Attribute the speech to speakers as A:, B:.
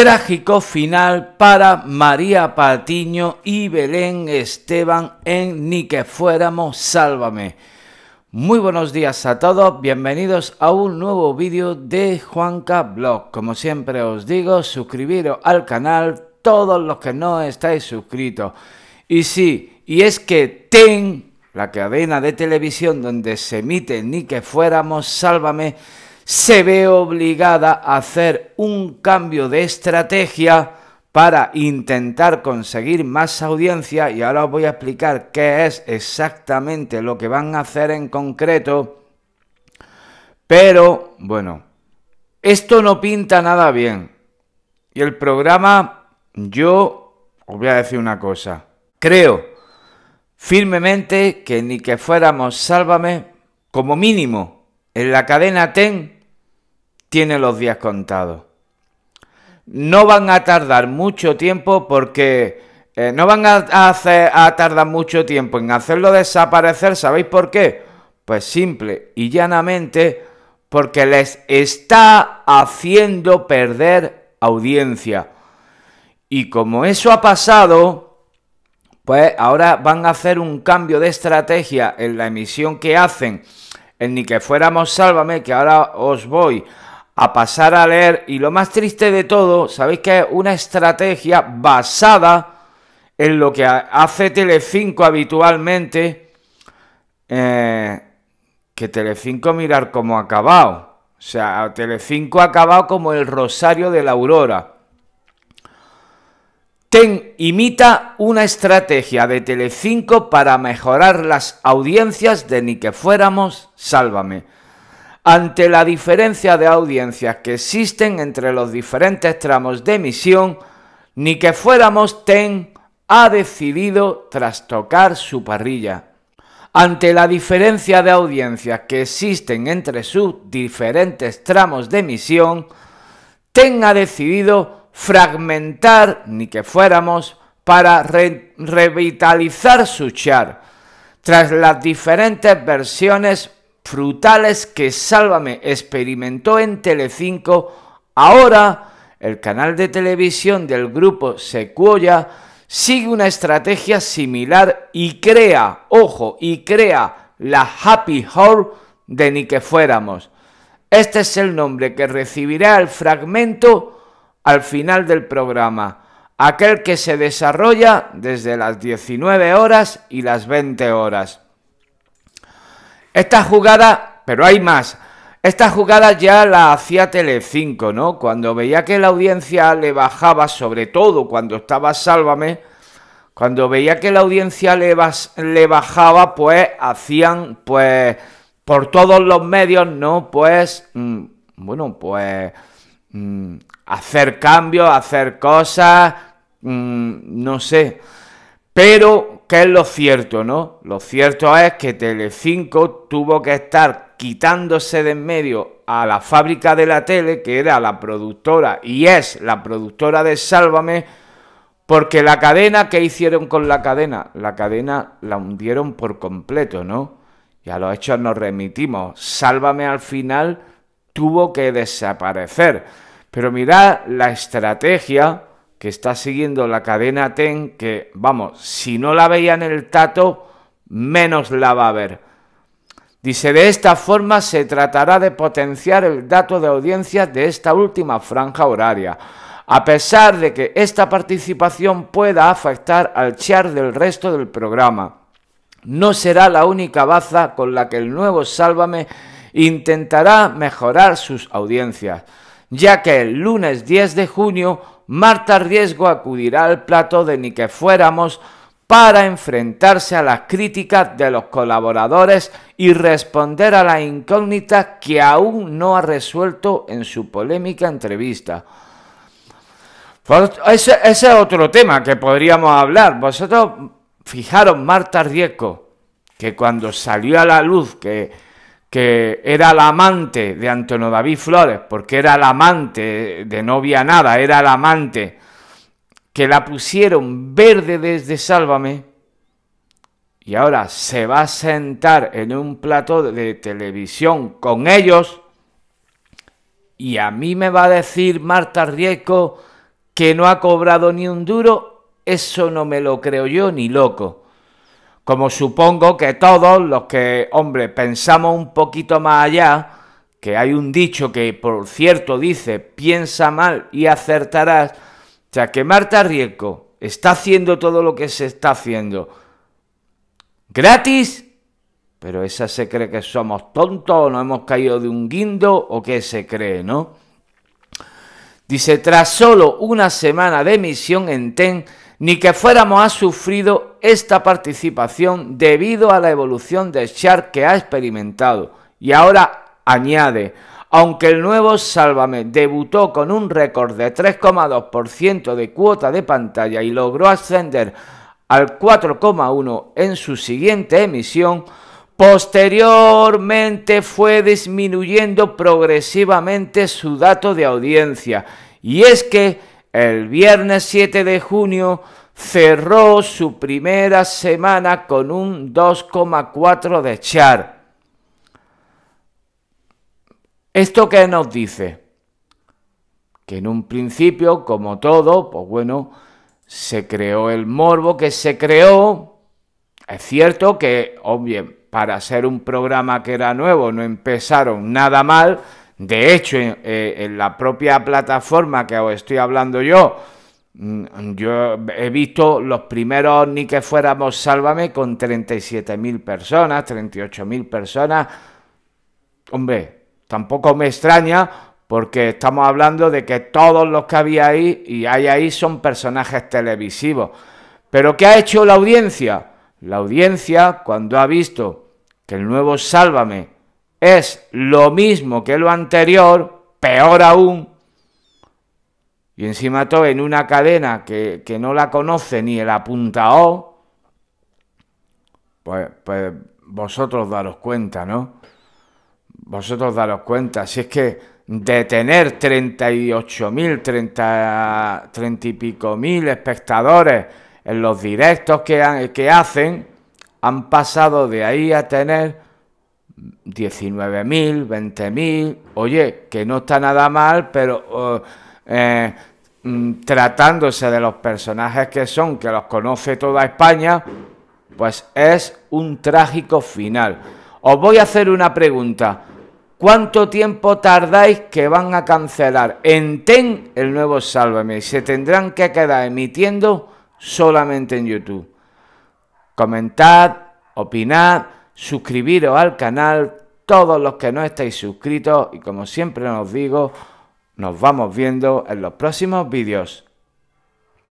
A: Trágico final para María Patiño y Belén Esteban en Ni que fuéramos, sálvame. Muy buenos días a todos, bienvenidos a un nuevo vídeo de Juanca Blog. Como siempre os digo, suscribiros al canal todos los que no estáis suscritos. Y sí, y es que TEN, la cadena de televisión donde se emite Ni que fuéramos, sálvame, se ve obligada a hacer un cambio de estrategia para intentar conseguir más audiencia y ahora os voy a explicar qué es exactamente lo que van a hacer en concreto. Pero bueno, esto no pinta nada bien. Y el programa, yo os voy a decir una cosa. Creo firmemente que ni que fuéramos Sálvame, como mínimo, en la cadena TEN tiene los días contados. No van a tardar mucho tiempo porque eh, no van a, hacer, a tardar mucho tiempo en hacerlo desaparecer. ¿Sabéis por qué? Pues simple y llanamente porque les está haciendo perder audiencia. Y como eso ha pasado, pues ahora van a hacer un cambio de estrategia en la emisión que hacen en Ni que fuéramos Sálvame, que ahora os voy a pasar a leer. Y lo más triste de todo, sabéis que es una estrategia basada en lo que hace Telecinco habitualmente, eh, que Telecinco mirar como acabado. O sea, Telecinco ha acabado como el rosario de la aurora. Ten imita una estrategia de Telecinco para mejorar las audiencias de Ni que fuéramos, sálvame ante la diferencia de audiencias que existen entre los diferentes tramos de emisión, ni que fuéramos TEN ha decidido trastocar su parrilla. Ante la diferencia de audiencias que existen entre sus diferentes tramos de emisión, TEN ha decidido fragmentar, ni que fuéramos, para revitalizar su char, tras las diferentes versiones frutales que Sálvame experimentó en Telecinco, ahora el canal de televisión del grupo Secuoya sigue una estrategia similar y crea, ojo, y crea la Happy Hour de Ni que fuéramos. Este es el nombre que recibirá el fragmento al final del programa, aquel que se desarrolla desde las 19 horas y las 20 horas. Esta jugada, pero hay más. Esta jugada ya la hacía Telecinco, ¿no? Cuando veía que la audiencia le bajaba, sobre todo cuando estaba Sálvame, cuando veía que la audiencia le, bajaba, pues hacían, pues, por todos los medios, ¿no? Pues, mm, bueno, pues, mm, hacer cambios, hacer cosas, mm, no sé. Pero, ¿qué es lo cierto, no? Lo cierto es que Telecinco tuvo que estar quitándose de en medio a la fábrica de la tele, que era la productora y es la productora de Sálvame, porque la cadena, ¿qué hicieron con la cadena? La cadena la hundieron por completo, ¿no? Y a los hechos nos remitimos. Sálvame al final tuvo que desaparecer. Pero mirad la estrategia que está siguiendo la cadena TEN, que vamos, si no la veía en el tato, menos la va a ver. Dice, de esta forma se tratará de potenciar el dato de audiencia de esta última franja horaria, a pesar de que esta participación pueda afectar al char del resto del programa. No será la única baza con la que el nuevo Sálvame intentará mejorar sus audiencias, ya que el lunes 10 de junio Marta Riesgo acudirá al plato de Ni que fuéramos para enfrentarse a las críticas de los colaboradores y responder a la incógnita que aún no ha resuelto en su polémica entrevista. Ese, es otro tema que podríamos hablar. Vosotros fijaros Marta Riesgo, que cuando salió a la luz que que era la amante de Antonio David Flores, porque era la amante de novia nada, era la amante, que la pusieron verde desde Sálvame, y ahora se va a sentar en un plato de televisión con ellos, y a mí me va a decir Marta Rieco que no ha cobrado ni un duro, eso no me lo creo yo ni loco como supongo que todos los que, hombre, pensamos un poquito más allá, que hay un dicho que, por cierto, dice, piensa mal y acertarás, o sea, que Marta Riesco está haciendo todo lo que se está haciendo gratis, pero esa se cree que somos tontos o no hemos caído de un guindo o qué se cree, ¿no? Dice, tras solo una semana de emisión en TEN, ni que fuéramos ha sufrido esta participación debido a la evolución de Shark que ha experimentado. Y ahora añade, aunque el nuevo Sálvame debutó con un récord de 3,2% de cuota de pantalla y logró ascender al 4,1% en su siguiente emisión, Posteriormente fue disminuyendo progresivamente su dato de audiencia y es que el viernes 7 de junio cerró su primera semana con un 2,4 de char. ¿Esto qué nos dice? Que en un principio, como todo, pues bueno, se creó el morbo que se creó. Es cierto que, obviamente, para hacer un programa que era nuevo no empezaron nada mal. De hecho, en, eh, la propia plataforma que os estoy hablando yo, mm, yo he visto los primeros ni que fuéramos Sálvame con 37.000 personas, 38.000 personas. Hombre, tampoco me extraña porque estamos hablando de que todos los que había ahí y hay ahí son personajes televisivos. Pero ¿qué ha hecho la audiencia? La audiencia, cuando ha visto que el nuevo Sálvame es lo mismo que lo anterior, peor aún, y encima todo en una cadena que, no la conoce ni el apuntao, pues, pues vosotros daros cuenta, ¿no? Vosotros daros cuenta, si es que de tener 38.000, 30, 30 y pico mil espectadores, en los directos que, que hacen, han pasado de ahí a tener 19.000, 20.000. Oye, que no está nada mal, pero eh, mm, tratándose de los personajes que son, que los conoce toda España, pues es un trágico final. Os voy a hacer una pregunta. ¿Cuánto tiempo tardáis que van a cancelar en TEN el nuevo Sálvame? ¿Se tendrán que quedar emitiendo? solamente en YouTube. Comentad, opinad, suscribiros al canal, todos los que no estáis suscritos y como siempre os digo, nos vamos viendo en los próximos vídeos.